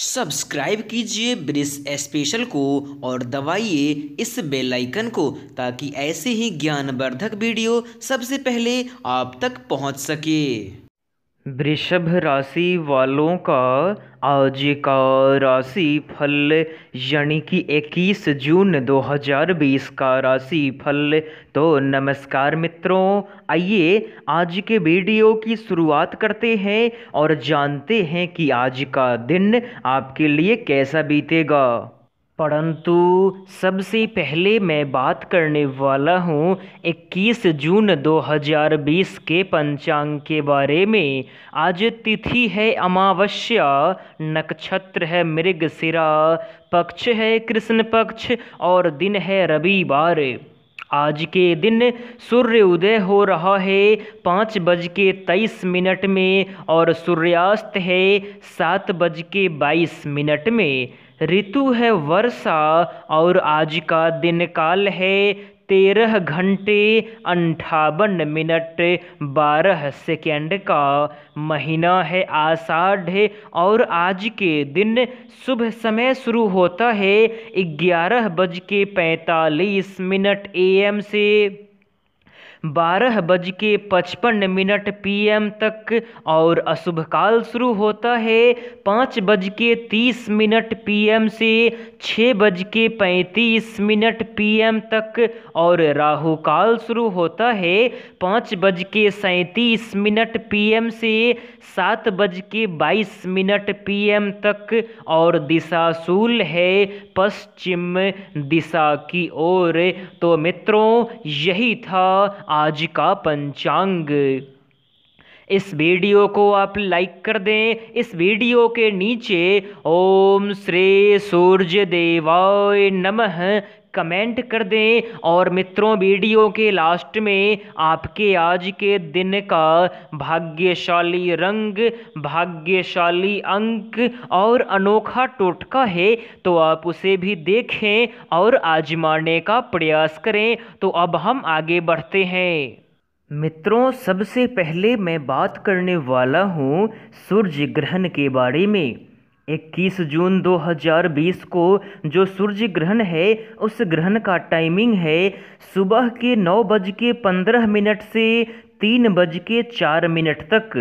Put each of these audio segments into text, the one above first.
subscribe कीजिए brisk special को और दबाइए इस बेल आइकन को ताकि ऐसे ही ज्ञानवर्धक वीडियो सबसे पहले आप तक पहुंच सके वृषभ राशि वालों का आज का राशि फल यानी कि 21 जून 2020 का राशि फल तो नमस्कार मित्रों आइए आज के वीडियो की शुरुआत करते हैं और जानते हैं कि आज का दिन आपके लिए कैसा बीतेगा परंतु सबसे पहले मैं बात करने वाला हूँ 21 जून 2020 के पंचांग के बारे में आज तिथि है अमावस्या नक्षत्र है मृगशिरा पक्ष है कृष्ण पक्ष और दिन है रविवार आज के दिन सूर्य उदय हो रहा है पाँच बज के तेईस मिनट में और सूर्यास्त है सात बज के बाईस मिनट में ऋतु है वर्षा और आज का दिन काल है तेरह घंटे अंठावन मिनट बारह सेकेंड का महीना है आषाढ़ और आज के दिन शुभ समय शुरू होता है ग्यारह बज के पैंतालीस मिनट ए से बारह बज के पचपन मिनट पीएम तक और अशुभकाल शुरू होता है पाँच बज के तीस मिनट पीएम से छः बज के पैंतीस मिनट पीएम तक और राहु काल शुरू होता है पाँच बज के सैंतीस मिनट पीएम से सात बज के बाईस मिनट पीएम तक और दिशाशूल है पश्चिम दिशा की ओर तो मित्रों यही था आज का पंचांग इस वीडियो को आप लाइक कर दें इस वीडियो के नीचे ओम श्री सूर्य देवाय नमः कमेंट कर दें और मित्रों वीडियो के लास्ट में आपके आज के दिन का भाग्यशाली रंग भाग्यशाली अंक और अनोखा टोटका है तो आप उसे भी देखें और आजमाने का प्रयास करें तो अब हम आगे बढ़ते हैं मित्रों सबसे पहले मैं बात करने वाला हूँ सूर्य ग्रहण के बारे में इक्कीस जून 2020 को जो सूर्य ग्रहण है उस ग्रहण का टाइमिंग है सुबह के नौ बज के पंद्रह मिनट से तीन बज के चार मिनट तक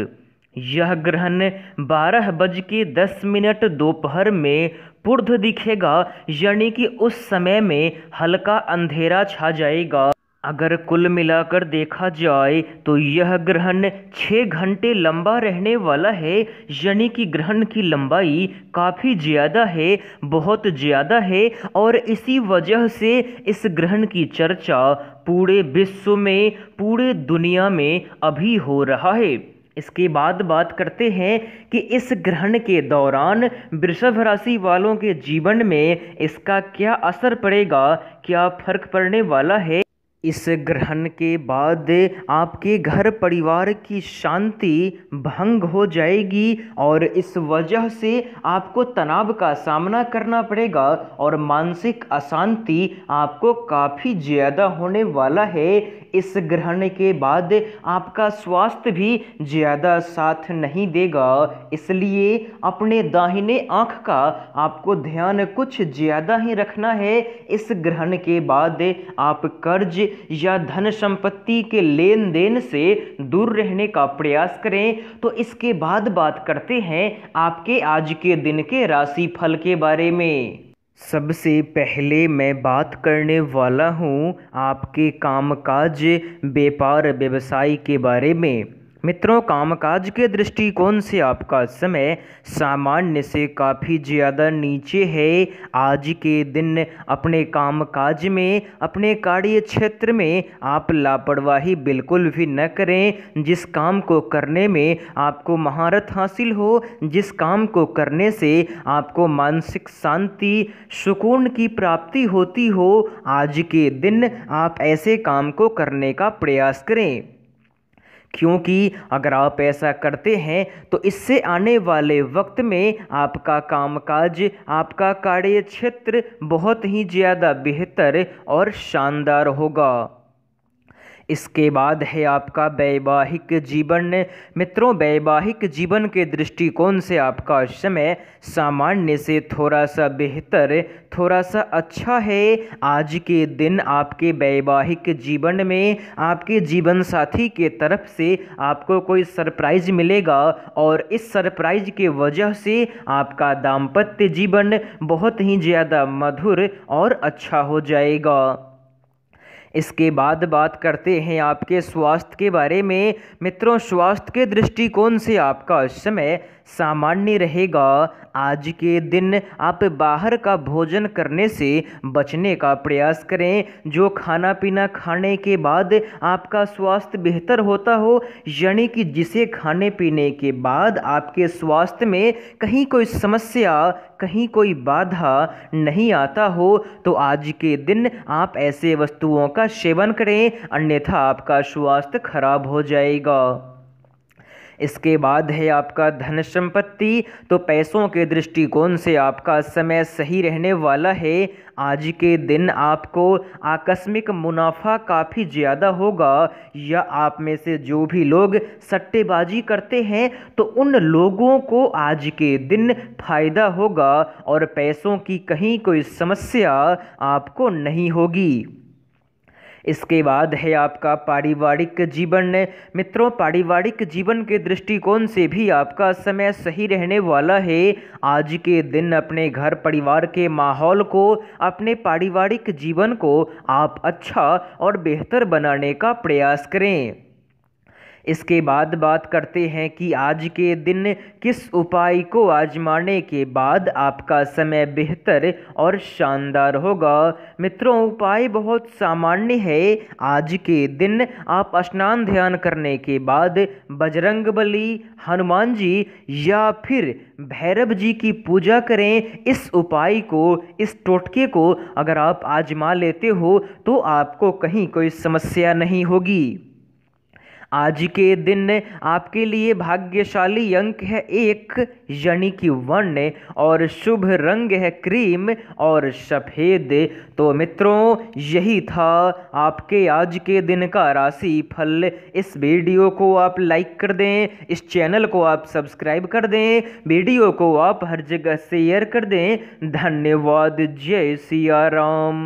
यह ग्रहण बारह बज के दस मिनट दोपहर में पूर्ध दिखेगा यानी कि उस समय में हल्का अंधेरा छा जाएगा अगर कुल मिलाकर देखा जाए तो यह ग्रहण छः घंटे लंबा रहने वाला है यानी कि ग्रहण की लंबाई काफ़ी ज़्यादा है बहुत ज़्यादा है और इसी वजह से इस ग्रहण की चर्चा पूरे विश्व में पूरे दुनिया में अभी हो रहा है इसके बाद बात करते हैं कि इस ग्रहण के दौरान वृषभ राशि वालों के जीवन में इसका क्या असर पड़ेगा क्या फर्क पड़ने वाला है इस ग्रहण के बाद आपके घर परिवार की शांति भंग हो जाएगी और इस वजह से आपको तनाव का सामना करना पड़ेगा और मानसिक अशांति आपको काफ़ी ज़्यादा होने वाला है इस ग्रहण के बाद आपका स्वास्थ्य भी ज़्यादा साथ नहीं देगा इसलिए अपने दाहिने आँख का आपको ध्यान कुछ ज़्यादा ही रखना है इस ग्रहण के बाद आप कर्ज या धन संपत्ति के लेन देन से दूर रहने का प्रयास करें तो इसके बाद बात करते हैं आपके आज के दिन के राशि फल के बारे में सबसे पहले मैं बात करने वाला हूँ आपके कामकाज व्यापार व्यवसाय के बारे में मित्रों कामकाज के दृष्टिकोण से आपका समय सामान्य से काफ़ी ज़्यादा नीचे है आज के दिन अपने कामकाज में अपने कार्य क्षेत्र में आप लापरवाही बिल्कुल भी न करें जिस काम को करने में आपको महारत हासिल हो जिस काम को करने से आपको मानसिक शांति सुकून की प्राप्ति होती हो आज के दिन आप ऐसे काम को करने का प्रयास करें क्योंकि अगर आप ऐसा करते हैं तो इससे आने वाले वक्त में आपका कामकाज आपका कार्य क्षेत्र बहुत ही ज़्यादा बेहतर और शानदार होगा इसके बाद है आपका वैवाहिक जीवन मित्रों वैवाहिक जीवन के दृष्टिकोण से आपका समय सामान्य से थोड़ा सा बेहतर थोड़ा सा अच्छा है आज के दिन आपके वैवाहिक जीवन में आपके जीवन साथी के तरफ से आपको कोई सरप्राइज मिलेगा और इस सरप्राइज के वजह से आपका दाम्पत्य जीवन बहुत ही ज़्यादा मधुर और अच्छा हो जाएगा इसके बाद बात करते हैं आपके स्वास्थ्य के बारे में मित्रों स्वास्थ्य के दृष्टिकोण से आपका समय सामान्य रहेगा आज के दिन आप बाहर का भोजन करने से बचने का प्रयास करें जो खाना पीना खाने के बाद आपका स्वास्थ्य बेहतर होता हो यानी कि जिसे खाने पीने के बाद आपके स्वास्थ्य में कहीं कोई समस्या कहीं कोई बाधा नहीं आता हो तो आज के दिन आप ऐसे वस्तुओं का का सेवन करें अन्यथा आपका स्वास्थ्य खराब हो जाएगा इसके बाद है आपका धन संपत्ति तो पैसों के दृष्टिकोण से आपका समय सही रहने वाला है आज के दिन आपको आकस्मिक मुनाफा काफ़ी ज़्यादा होगा या आप में से जो भी लोग सट्टेबाजी करते हैं तो उन लोगों को आज के दिन फायदा होगा और पैसों की कहीं कोई समस्या आपको नहीं होगी इसके बाद है आपका पारिवारिक जीवन मित्रों पारिवारिक जीवन के दृष्टिकोण से भी आपका समय सही रहने वाला है आज के दिन अपने घर परिवार के माहौल को अपने पारिवारिक जीवन को आप अच्छा और बेहतर बनाने का प्रयास करें इसके बाद बात करते हैं कि आज के दिन किस उपाय को आजमाने के बाद आपका समय बेहतर और शानदार होगा मित्रों उपाय बहुत सामान्य है आज के दिन आप स्नान ध्यान करने के बाद बजरंग बली हनुमान जी या फिर भैरव जी की पूजा करें इस उपाय को इस टोटके को अगर आप आजमा लेते हो तो आपको कहीं कोई समस्या नहीं होगी आज के दिन आपके लिए भाग्यशाली अंक है एक यानी कि वर्ण और शुभ रंग है क्रीम और सफ़ेद तो मित्रों यही था आपके आज के दिन का राशि फल इस वीडियो को आप लाइक कर दें इस चैनल को आप सब्सक्राइब कर दें वीडियो को आप हर जगह शेयर कर दें धन्यवाद जय सिया राम